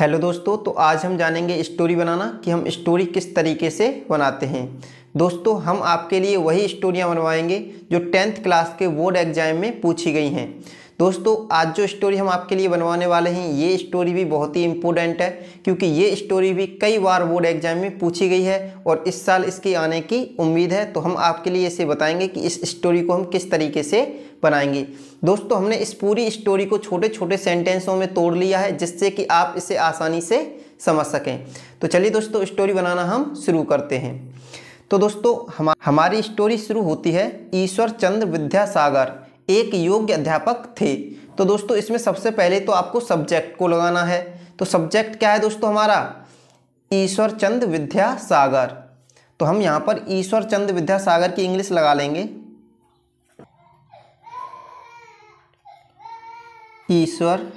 hello दोस्तों तो आज हम जानेंगे स्टोरी बनाना कि हम स्टोरी किस तरीके से बनाते हैं दोस्तों हम आपके लिए वही स्टोरियाँ बनवाएंगे जो टेंथ क्लास के बोर्ड एग्जाम में पूछी गई हैं दोस्तों आज जो स्टोरी हम आपके लिए बनवाने वाले हैं ये स्टोरी भी बहुत ही इम्पोर्टेंट है क्योंकि ये स्टोरी भी कई बार बोर्ड एग्जाम में पूछी गई है और इस साल इसकी आने की उम्मीद है तो हम आपके लिए इसे बताएंगे कि इस स्टोरी को हम किस तरीके से बनाएंगे दोस्तों हमने इस पूरी स्टोरी को छोटे छोटे सेंटेंसों में तोड़ लिया है जिससे कि आप इसे आसानी से समझ सकें तो चलिए दोस्तों स्टोरी बनाना हम शुरू करते हैं तो दोस्तों हम हमारी स्टोरी शुरू होती है ईश्वर चंद्र विद्यासागर एक योग्य अध्यापक थे तो दोस्तों इसमें सबसे पहले तो आपको सब्जेक्ट को लगाना है तो सब्जेक्ट क्या है दोस्तों हमारा ईश्वर चंद विद्यासागर तो हम यहाँ पर ईश्वर चंद विद्यासागर की इंग्लिश लगा लेंगे ईश्वर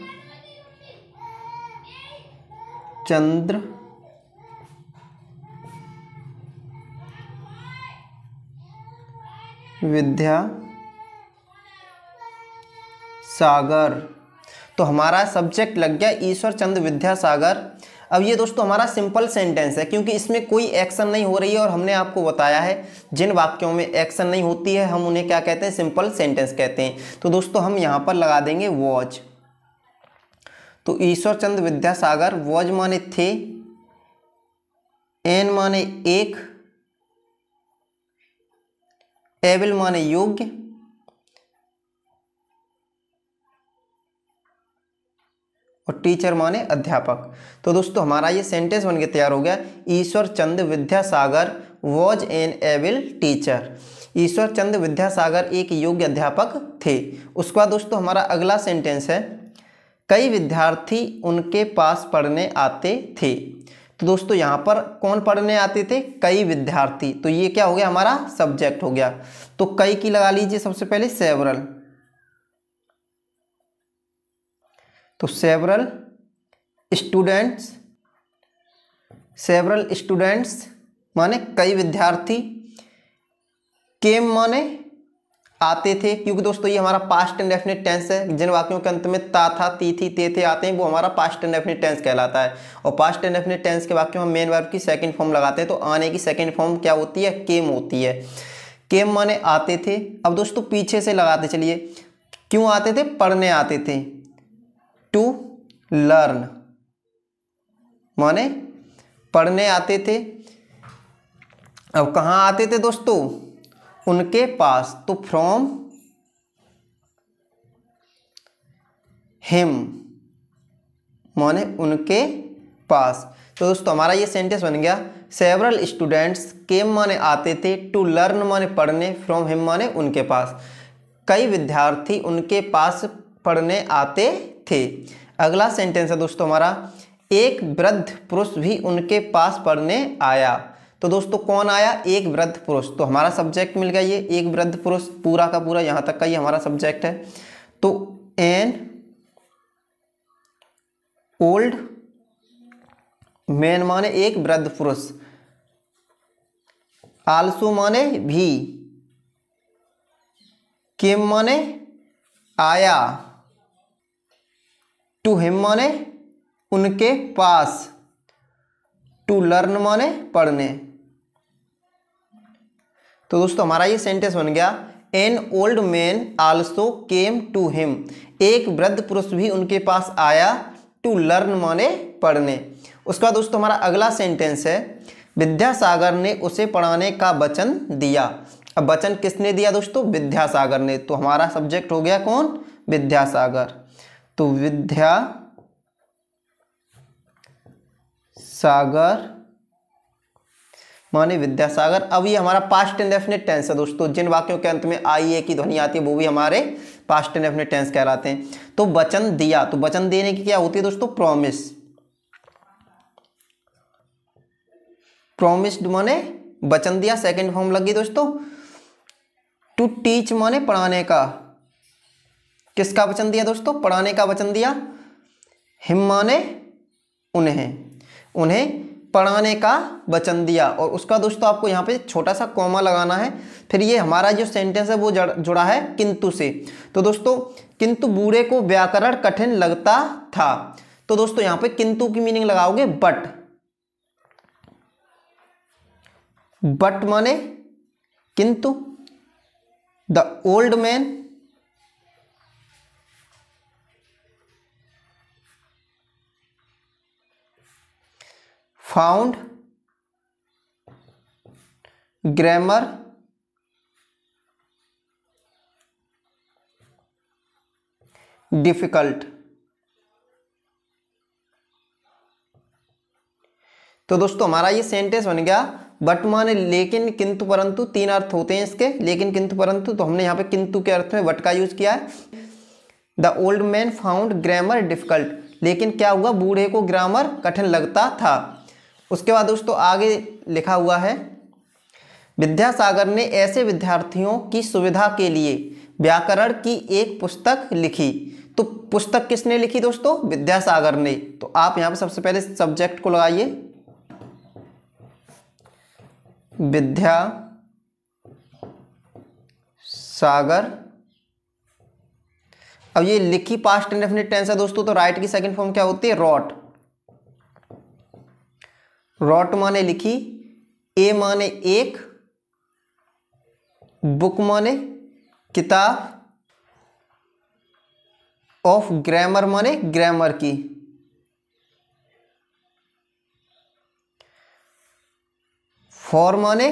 चंद्र विद्या सागर तो हमारा सब्जेक्ट लग गया ईश्वर चंद्र विद्यासागर अब ये दोस्तों हमारा सिंपल सेंटेंस है क्योंकि इसमें कोई एक्शन नहीं हो रही है और हमने आपको बताया है जिन वाक्यों में एक्शन नहीं होती है हम उन्हें क्या कहते हैं सिंपल सेंटेंस कहते हैं तो दोस्तों हम यहाँ पर लगा देंगे वॉज तो ईश्वर चंद्र विद्यासागर वॉज माने थे एन माने एक एविल माने योग्य और टीचर माने अध्यापक तो दोस्तों हमारा ये सेंटेंस बन के तैयार हो गया Ishwar Chand Vidyasagar was an able teacher Ishwar Chand Vidyasagar एक योग्य अध्यापक थे उसके बाद दोस्तों हमारा अगला सेंटेंस है कई विद्यार्थी उनके पास पढ़ने आते थे तो दोस्तों यहाँ पर कौन पढ़ने आते थे कई विद्यार्थी तो ये क्या हो गया हमारा सब्जेक्ट हो गया तो कई की लगा लीजिए सबसे पहले सेवरल तो सेवरल स्टूडेंट्स सेवरल स्टूडेंट्स माने कई विद्यार्थी केम माने आते थे क्योंकि दोस्तों ये हमारा पास्ट इंडेफिनिट टेंस है जिन वाक्यों के अंत में ता था ती थी ते थे आते हैं वो हमारा पास्ट इंडेफिनिट टेंस कहलाता है और पास्ट इंडेफिनिट टेंस के वाक्यों में हम मेन वर्ब की सेकंड फॉर्म लगाते हैं तो आने की सेकंड फॉर्म क्या होती है केम होती है केम माने आते थे अब दोस्तों पीछे से लगाते चलिए क्यों आते थे पढ़ने आते थे टू लर्न माने पढ़ने आते थे अब कहाँ आते थे दोस्तों उनके पास तो फ्रॉम हिम माने उनके पास तो दोस्तों हमारा ये सेंटेंस बन गया सेवरल स्टूडेंट्स केम माने आते थे टू लर्न माने पढ़ने फ्रॉम हिम माने उनके पास कई विद्यार्थी उनके पास पढ़ने आते थे अगला सेंटेंस है दोस्तों हमारा एक वृद्ध पुरुष भी उनके पास पढ़ने आया तो दोस्तों कौन आया एक वृद्ध पुरुष तो हमारा सब्जेक्ट मिल गया ये एक वृद्ध पुरुष पूरा का पूरा यहाँ तक का ये हमारा सब्जेक्ट है तो एन ओल्ड मैन माने एक वृद्ध पुरुष आलसू माने भी केम माने आया टू हिम माने उनके पास टू लर्न माने पढ़ने तो दोस्तों हमारा ये सेंटेंस बन गया an old man also came to him एक वृद्ध पुरुष भी उनके पास आया टू लर्न माने पढ़ने उसके बाद दोस्तों हमारा अगला सेंटेंस है विद्यासागर ने उसे पढ़ाने का वचन दिया अब वचन किसने दिया दोस्तों विद्यासागर ने तो हमारा सब्जेक्ट हो गया कौन विद्यासागर तो विद्या सागर माने विद्यासागर अब ये हमारा पास्ट इंडेफिनिट टेंस है दोस्तों जिन वाक्यों के अंत में आई ए की ध्वनि आती है वो भी हमारे पास्ट इंडेफिनिट टेंस कहलाते हैं तो वचन दिया तो वचन देने की क्या होती है दोस्तों प्रॉमिस प्रॉमिस्ड माने वचन दिया सेकंड फॉर्म लगी दोस्तों टू टीच माने पढ़ाने का किसका वचन दिया दोस्तों पढ़ाने का वचन दिया हिम्मा ने उन्हें उन्हें पढ़ाने का वचन दिया और उसका दोस्तों आपको यहाँ पे छोटा सा कॉमा लगाना है फिर ये हमारा जो सेंटेंस है वो जुड़ा है किंतु से तो दोस्तों किंतु बूढ़े को व्याकरण कठिन लगता था तो दोस्तों यहाँ पे किंतु की मीनिंग लगाओगे बट बट माने किंतु the old man found grammar difficult तो दोस्तों हमारा ये सेंटेंस बन गया बट माने लेकिन किंतु परंतु तीन अर्थ होते हैं इसके लेकिन किंतु परंतु तो हमने यहाँ पे किंतु के अर्थ में बट का यूज किया है the old man found grammar difficult लेकिन क्या हुआ बूढ़े को ग्रामर कठिन लगता था उसके बाद दोस्तों आगे लिखा हुआ है विद्यासागर ने ऐसे विद्यार्थियों की सुविधा के लिए व्याकरण की एक पुस्तक लिखी तो पुस्तक किसने लिखी दोस्तों विद्यासागर ने तो आप यहां पर सबसे पहले सब्जेक्ट को लगाइए विद्या सागर अब ये लिखी पास्ट इंडेफिनिट टेंस है दोस्तों तो राइट की सेकंड फॉर्म क्या होती है रॉट रॉट माने लिखी ए माने एक बुक माने किताब ऑफ ग्रामर माने ग्रामर की फॉर माने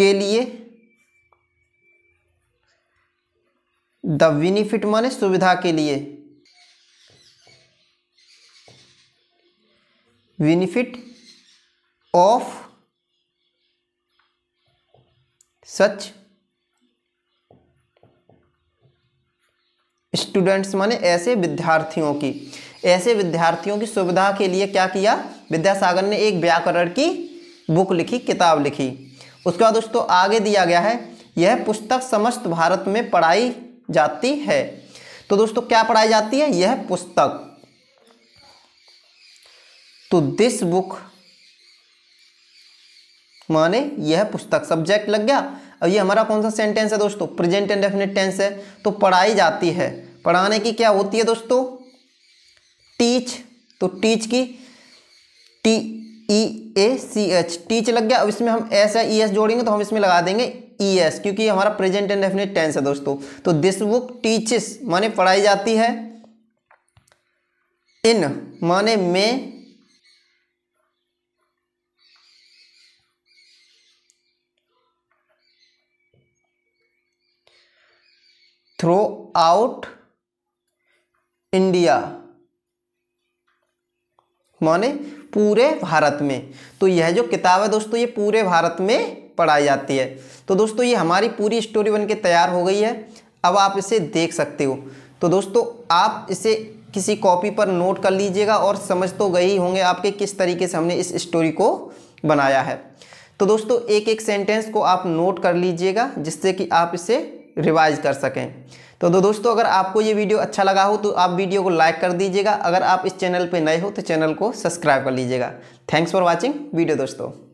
के लिए द विनिफिट माने सुविधा के लिए बेनिफिट ऑफ सच स्टूडेंट्स माने ऐसे विद्यार्थियों की ऐसे विद्यार्थियों की सुविधा के लिए क्या किया विद्यासागर ने एक व्याकरण की बुक लिखी किताब लिखी उसके बाद दोस्तों आगे दिया गया है यह पुस्तक समस्त भारत में पढ़ाई जाती है तो दोस्तों क्या पढ़ाई जाती है यह पुस्तक तो दिस बुक माने यह पुस्तक सब्जेक्ट लग गया अब ये हमारा कौन सा सेंटेंस है दोस्तों प्रेजेंट एंड डेफिनेट टेंस है तो पढ़ाई जाती है पढ़ाने की क्या होती है दोस्तों टीच तो टीच की T E A C H teach लग गया अब इसमें हम एस या ई e एस जोड़ेंगे तो हम इसमें लगा देंगे ई e एस क्योंकि हमारा प्रेजेंट एंड डेफिनेट टेंस है दोस्तों तो दिस बुक टीचिस माने पढ़ाई जाती है इन माने में थ्रू आउट इंडिया माने पूरे भारत में तो यह जो किताब है दोस्तों ये पूरे भारत में पढ़ाई जाती है तो दोस्तों ये हमारी पूरी स्टोरी बन के तैयार हो गई है अब आप इसे देख सकते हो तो दोस्तों आप इसे किसी कॉपी पर नोट कर लीजिएगा और समझ तो गए ही होंगे आपके किस तरीके से हमने इस स्टोरी को बनाया है तो दोस्तों एक एक सेंटेंस को आप नोट कर लीजिएगा जिससे कि आप इसे रिवाइज कर सकें तो दो दोस्तों अगर आपको ये वीडियो अच्छा लगा हो तो आप वीडियो को लाइक कर दीजिएगा अगर आप इस चैनल पर नए हो तो चैनल को सब्सक्राइब कर लीजिएगा थैंक्स फॉर वॉचिंग वीडियो दोस्तों